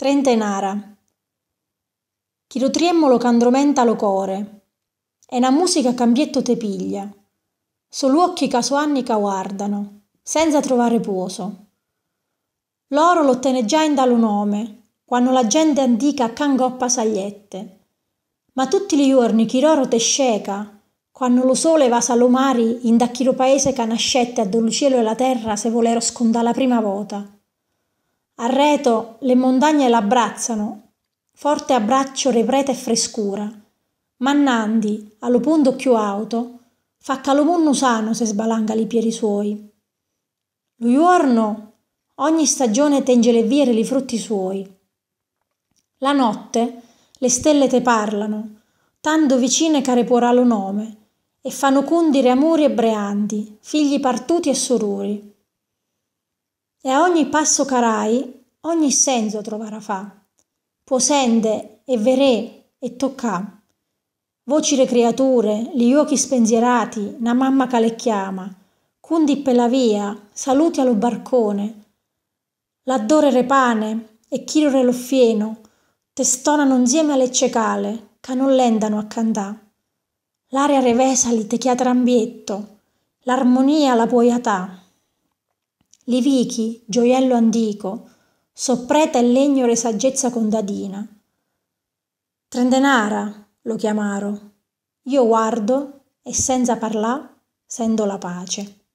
Trentenara. Chi lo triemmo lo candromenta lo core, e una musica cambietto te piglia. Solo occhi casuanni ca guardano, senza trovare puoso. Loro lo tene già in dallo nome, quando la gente antica cangoppa sagliette. Ma tutti gli giorni chi loro te sceca, quando lo sole va salomari in da chiro paese canascette a do lo cielo e la terra se volero sconda la prima volta. Arreto, le montagne l'abbrazzano, forte abbraccio repreta e frescura. Ma Nandi, allo punto più alto, fa calomunno usano se sbalanga li piedi suoi. Lo giorno, ogni stagione tenge le vie e li frutti suoi. La notte, le stelle te parlano, tanto vicine care porà lo nome, e fanno cundire amuri e breanti, figli partuti e sorori. E a ogni passo carai ogni senso trovara fa. Posende e verè e tocca. Voci le creature, gli occhi spensierati, na mamma che le chiama. Cundi per la via, saluti allo barcone. L'addore repane e chirore fieno, testonano insieme alle cecale, che non lendano a cantà. L'aria revesali te chia ambietto, l'armonia la poiatà. vichi, gioiello antico, soppreta e legnore saggezza contadina. Trendenara lo chiamaro, io guardo e senza parlar sendo la pace.